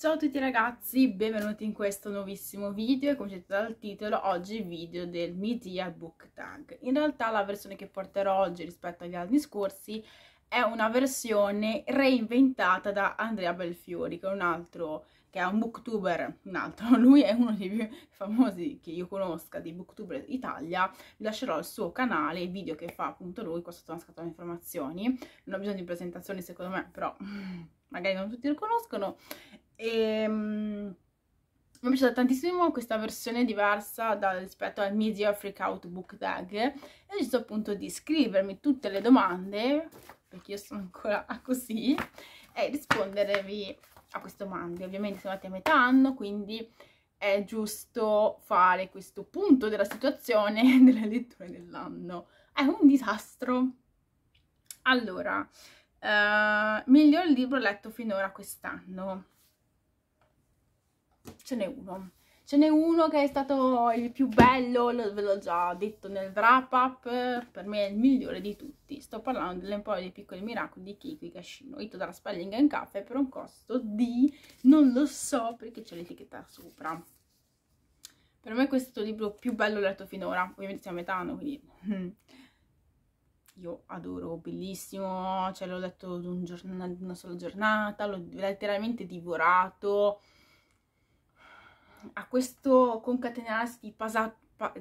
Ciao a tutti ragazzi, benvenuti in questo nuovissimo video e come siete dal titolo oggi video del Media Book Tag. In realtà la versione che porterò oggi rispetto agli anni scorsi è una versione reinventata da Andrea Belfiori che è un altro, che è un booktuber, un altro, lui è uno dei più famosi che io conosca di booktuber Italia, vi lascerò il suo canale, i video che fa appunto lui, qua sotto una scatola di informazioni, non ho bisogno di presentazioni secondo me però magari non tutti lo conoscono e, um, mi è piaciuta tantissimo questa versione diversa da, rispetto al Midi Africa Outbook Bag e ho deciso appunto di scrivermi tutte le domande, perché io sono ancora così, e rispondervi a queste domande. Ovviamente siamo a metà anno, quindi è giusto fare questo punto della situazione della lettura dell'anno. È un disastro. Allora, uh, miglior libro letto finora quest'anno ce n'è uno. Ce n'è uno che è stato il più bello, ve l'ho già detto nel wrap up, per me è il migliore di tutti. Sto parlando dell'Emporio dei Piccoli Miracoli di Kiki Cascino, ito dalla Spelling and Cafe per un costo di, non lo so perché c'è l'etichetta sopra. Per me questo è il libro più bello letto finora, ovviamente siamo anno, quindi io adoro, bellissimo, cioè l'ho letto in un una sola giornata, l'ho letteralmente divorato, a questo concatenarsi di pasato,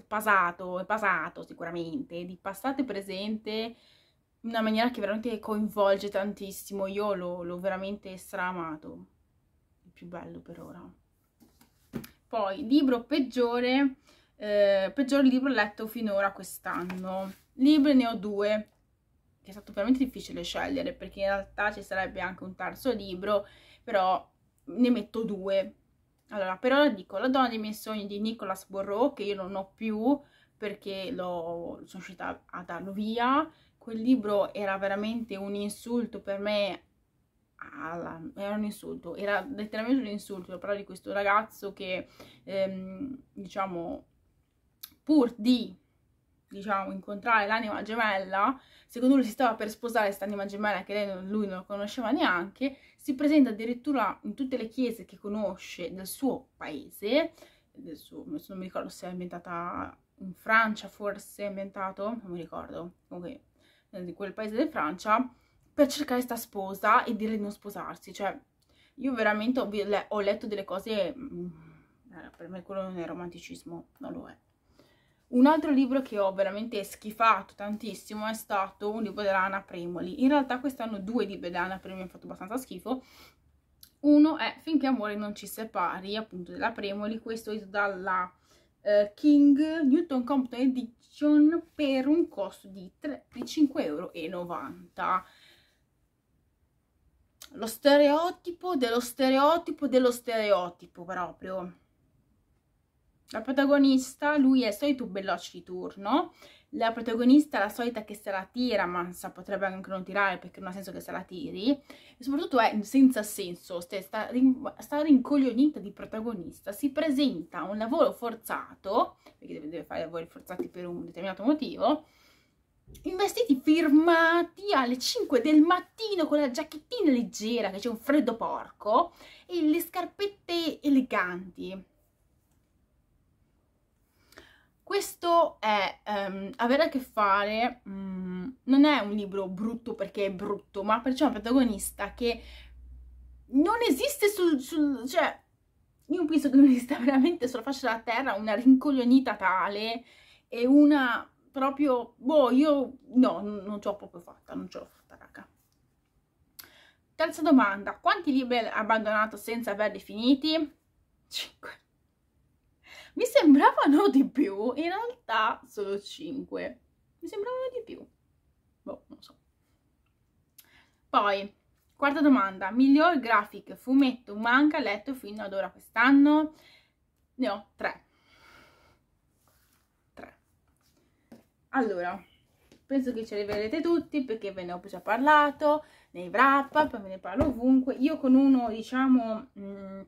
pasato e pasato sicuramente, di passato e presente, in una maniera che veramente coinvolge tantissimo. Io l'ho veramente stramato, il più bello per ora. Poi, libro peggiore, eh, peggior libro letto finora quest'anno. Libri ne ho due, che è stato veramente difficile scegliere, perché in realtà ci sarebbe anche un terzo libro, però ne metto due allora, per ora dico La donna dei miei sogni di Nicolas Borro, che io non ho più perché sono uscita a darlo via. Quel libro era veramente un insulto per me, alla, era un insulto, era letteralmente un insulto la di questo ragazzo che, ehm, diciamo, pur di diciamo, incontrare l'anima gemella, secondo lui si stava per sposare questa anima gemella che lei, lui non conosceva neanche, si presenta addirittura in tutte le chiese che conosce del suo paese, del suo, non mi ricordo se è ambientata in Francia forse, è ambientato, non mi ricordo, comunque eh, di quel paese di Francia, per cercare questa sposa e dirle di non sposarsi, cioè io veramente ho, ho letto delle cose, mm, eh, per me quello non è romanticismo, non lo è un altro libro che ho veramente schifato tantissimo è stato un libro dell'Ana Premoli. In realtà quest'anno due libri dell'Ana Premoli hanno fatto abbastanza schifo. Uno è Finché amore non ci separi, appunto della Premoli, questo è dalla eh, King Newton Compton Edition per un costo di, 3, di 5,90 euro lo stereotipo dello stereotipo dello stereotipo proprio. La protagonista, lui è il solito belloccio di turno, la protagonista la solita che se la tira, ma sa, potrebbe anche non tirare perché non ha senso che se la tiri, e soprattutto è senza senso, sta, sta rincoglionita di protagonista, si presenta a un lavoro forzato, perché deve, deve fare lavori forzati per un determinato motivo, in vestiti firmati alle 5 del mattino con la giacchettina leggera che c'è un freddo porco e le scarpette eleganti questo è um, avere a che fare, um, non è un libro brutto perché è brutto, ma perciò c'è una protagonista che non esiste sul, sul, cioè, io penso che non esista veramente sulla faccia della terra una rincoglionita tale e una proprio, boh, io no, non ce l'ho proprio fatta, non ce l'ho fatta, raga. Terza domanda, quanti libri ha abbandonato senza averli finiti? 5. Mi sembravano di più, in realtà sono 5. Mi sembravano di più. Boh, non so. Poi, quarta domanda. Miglior graphic fumetto manga letto fino ad ora quest'anno? Ne ho tre. Tre. Allora, penso che ce li vedrete tutti perché ve ne ho già parlato nei wrap up, ve ne parlo ovunque. Io con uno, diciamo... Mh, mm,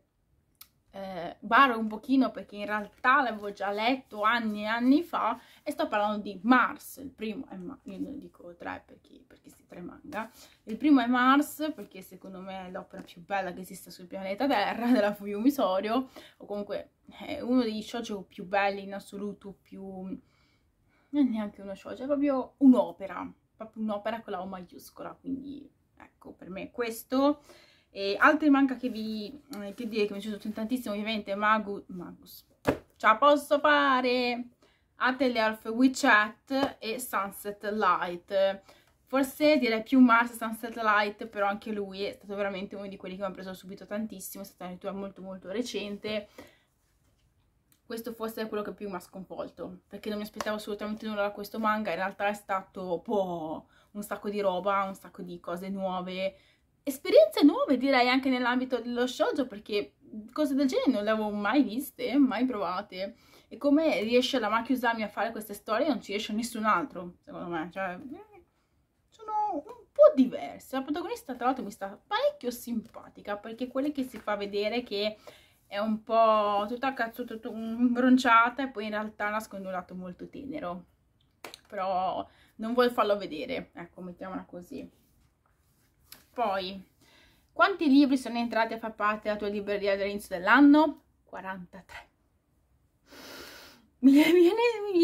eh, varo un pochino perché in realtà l'avevo già letto anni e anni fa e sto parlando di Mars, il primo è Mars, io ne dico tre perché, perché si tre manga, il primo è Mars perché secondo me è l'opera più bella che esista sul pianeta Terra della Fuyumi Sorio o comunque è uno degli shoujo più belli in assoluto, più... non è neanche uno shoujo, è proprio un'opera, proprio un'opera con la O maiuscola, quindi ecco per me questo... E altri manga che vi eh, che dire che mi sono piaciuti tantissimo ovviamente Magu, Magus ce la posso fare Atelier WeChat e Sunset Light forse direi più Mars Sunset Light però anche lui è stato veramente uno di quelli che mi ha preso subito tantissimo è stata addirittura molto molto recente questo forse è quello che più mi ha sconvolto perché non mi aspettavo assolutamente nulla da questo manga in realtà è stato boh, un sacco di roba un sacco di cose nuove esperienze nuove direi anche nell'ambito dello shoujo perché cose del genere non le avevo mai viste, mai provate e come riesce la Maki Usami a fare queste storie non ci riesce nessun altro secondo me, cioè eh, sono un po' diverse la protagonista tra l'altro mi sta parecchio simpatica perché quella che si fa vedere che è un po' tutta cazzo, tutta bronciata e poi in realtà nasconde un lato molto tenero però non vuol farlo vedere, ecco mettiamola così poi, quanti libri sono entrati a far parte della tua libreria all'inizio dell'anno? 43. Mi viene, mi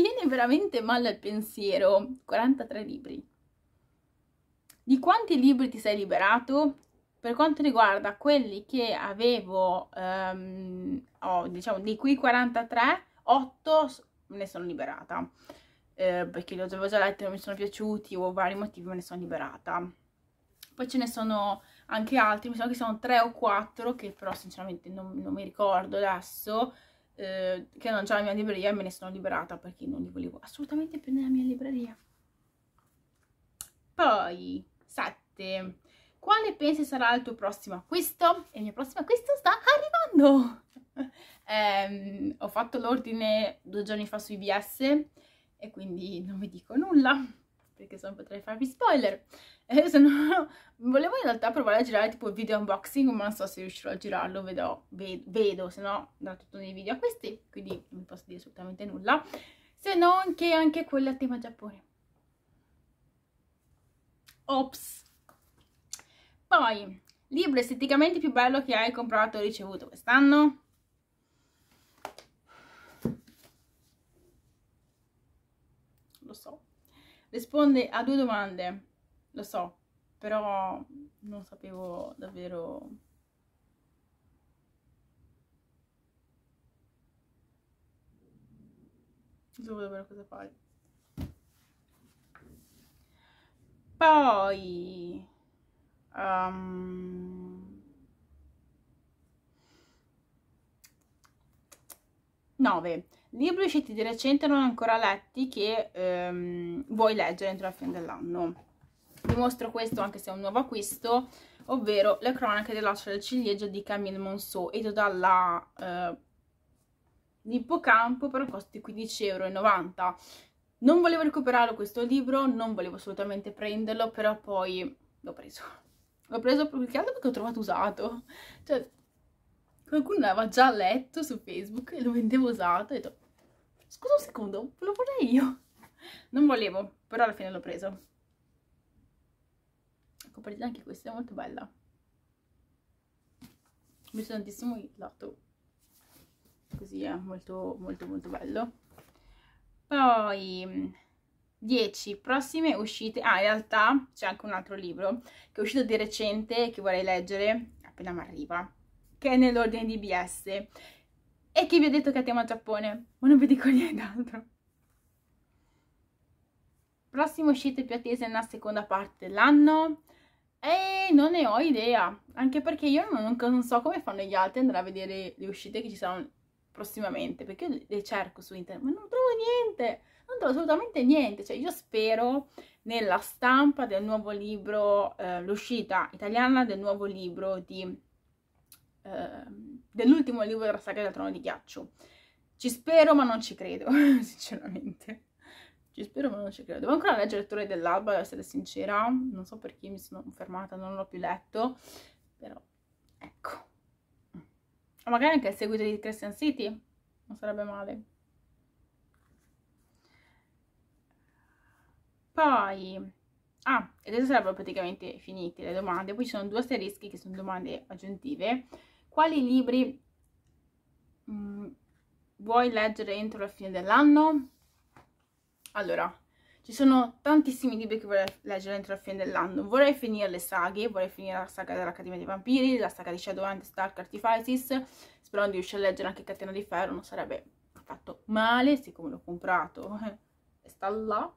viene, veramente male al pensiero. 43 libri. Di quanti libri ti sei liberato? Per quanto riguarda quelli che avevo, um, oh, diciamo, di quei 43, 8 me ne sono liberata. Eh, perché li avevo già letti, non mi sono piaciuti o vari motivi me ne sono liberata poi ce ne sono anche altri, mi sembra che sono tre o quattro, che però sinceramente non, non mi ricordo adesso, eh, che non c'è la mia libreria e me ne sono liberata perché non li volevo assolutamente più nella mia libreria. Poi, 7. Quale pensi sarà il tuo prossimo acquisto? E il mio prossimo acquisto sta arrivando! eh, ho fatto l'ordine due giorni fa su IBS e quindi non vi dico nulla perché se no potrei farvi spoiler. Eh, se no, volevo in realtà provare a girare tipo video unboxing, ma non so se riuscirò a girarlo, vedo, vedo, vedo se no da tutto nei video a questi, quindi non posso dire assolutamente nulla, se non che anche quella a tema Giappone. Ops! Poi, libro esteticamente più bello che hai comprato o ricevuto quest'anno? Lo so risponde a due domande, lo so, però non sapevo davvero... Non sapevo davvero cosa fare. Poi... Um... Nove libri usciti di recente non ancora letti che ehm, vuoi leggere entro la fine dell'anno. Vi mostro questo anche se è un nuovo acquisto, ovvero Le cronache dell'ascia del ciliegio di Camille Monceau, edito dalla eh, L'ippocampo per costi euro. Non volevo recuperarlo questo libro, non volevo assolutamente prenderlo, però poi l'ho preso. L'ho preso più che altro perché ho trovato usato. Cioè, qualcuno l'aveva già letto su Facebook e lo vendevo usato e ho detto Scusa un secondo, lo vorrei io. Non volevo, però alla fine l'ho preso. Ecco, copertina anche questa è molto bella. Mi piace tantissimo il lato. Così è molto, molto, molto bello. Poi, 10 prossime uscite. Ah, in realtà c'è anche un altro libro che è uscito di recente che vorrei leggere appena mi arriva che è nell'ordine di BS e chi vi ha detto che è tema Giappone, ma non vi dico nient'altro. Prossime uscite più attese nella seconda parte dell'anno e non ne ho idea, anche perché io non, non so come fanno gli altri andare a vedere le uscite che ci saranno prossimamente, perché io le cerco su internet, ma non trovo niente, non trovo assolutamente niente, cioè io spero nella stampa del nuovo libro, eh, l'uscita italiana del nuovo libro di Ehm, dell'ultimo libro della saga del trono di ghiaccio. Ci spero ma non ci credo, sinceramente. Ci spero ma non ci credo. Devo ancora leggere il Torre dell'Alba, ad essere sincera. Non so perché mi sono fermata, non l'ho più letto. Però, ecco. O magari anche il seguito di Christian City. Non sarebbe male. Poi, ah, adesso sarebbero praticamente finite le domande. Poi ci sono due asterischi che sono domande aggiuntive quali libri mh, mm, vuoi leggere entro la fine dell'anno? Allora, ci sono tantissimi libri che vorrei leggere entro la fine dell'anno. Vorrei finire le saghe, vorrei finire la saga dell'Accademia dei Vampiri, la saga di Shadowhunt, Stark Artifices, Spero di riuscire a leggere anche Catena di Ferro, non sarebbe fatto male, siccome l'ho comprato, sta là.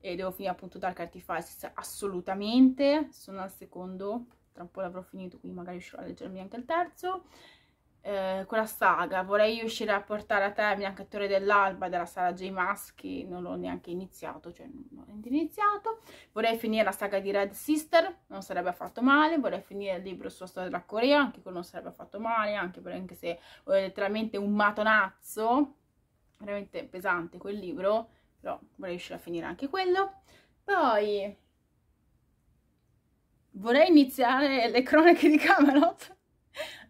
E devo finire appunto Dark Artifices assolutamente, sono al secondo tra un po' l'avrò finito, quindi magari riuscirò a leggermi anche il terzo. Eh, quella saga, vorrei riuscire a portare a termine anche Torre dell'Alba della saga J. Maschi, non l'ho neanche iniziato, cioè non ho iniziato. Vorrei finire la saga di Red Sister, non sarebbe affatto male. Vorrei finire il libro sulla storia della Corea, anche quello non sarebbe affatto male, anche, per, anche se è letteralmente un matonazzo, veramente pesante quel libro, però vorrei riuscire a finire anche quello. Poi vorrei iniziare le cronache di Camelot.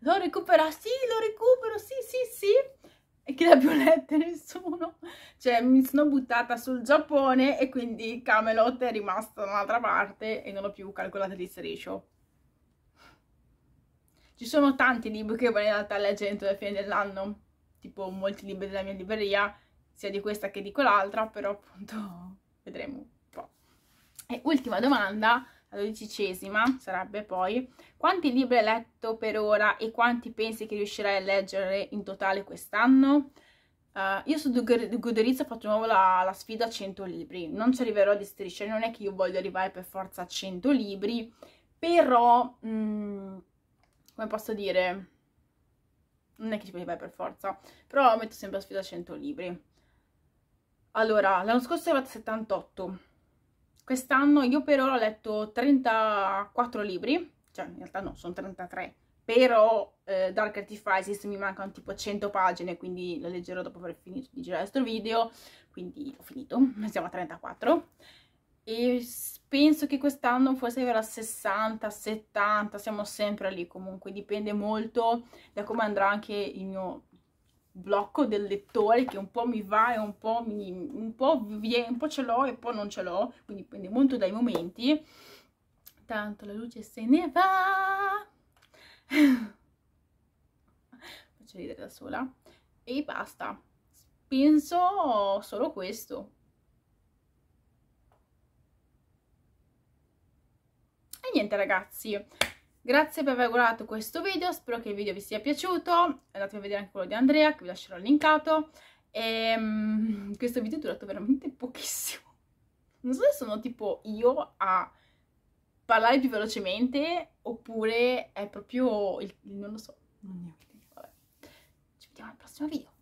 Lo recupera? sì, lo recupero, sì, sì, sì. E chi l'ha più letta? Nessuno. Cioè, mi sono buttata sul Giappone e quindi Camelot è rimasto da un'altra parte e non ho più calcolato striscio. Ci sono tanti libri che vorrei in realtà leggere entro la fine dell'anno, tipo molti libri della mia libreria, sia di questa che di quell'altra, però appunto vedremo un po'. E ultima domanda, la dodicesima sarebbe poi, quanti libri hai letto per ora e quanti pensi che riuscirai a leggere in totale quest'anno? Uh, io su Goodreads ho fatto di nuovo la, la, sfida a 100 libri, non ci arriverò di striscia, non è che io voglio arrivare per forza a 100 libri, però, mm, come posso dire, non è che ci voglio arrivare per forza, però metto sempre la sfida a 100 libri. Allora, l'anno scorso ero a 78, Quest'anno io per ora ho letto 34 libri, cioè in realtà no, sono 33, però eh, Dark Artifices mi mancano tipo 100 pagine, quindi le leggerò dopo aver finito di girare questo video, quindi ho finito, siamo a 34 e penso che quest'anno forse verrà 60, 70, siamo sempre lì comunque, dipende molto da come andrà anche il mio blocco del lettore che un po' mi va e un po', mi, un po viene, un po' ce l'ho e un po' non ce l'ho, quindi dipende molto dai momenti. Tanto la luce se ne va. Faccio ridere da sola. E basta. Penso solo questo. E niente ragazzi, Grazie per aver guardato questo video, spero che il video vi sia piaciuto, andate a vedere anche quello di Andrea che vi lascerò linkato. E, um, questo video è durato veramente pochissimo. Non so se sono tipo io a parlare più velocemente oppure è proprio il... non lo so, non ne ho idea, vabbè. Ci vediamo al prossimo video.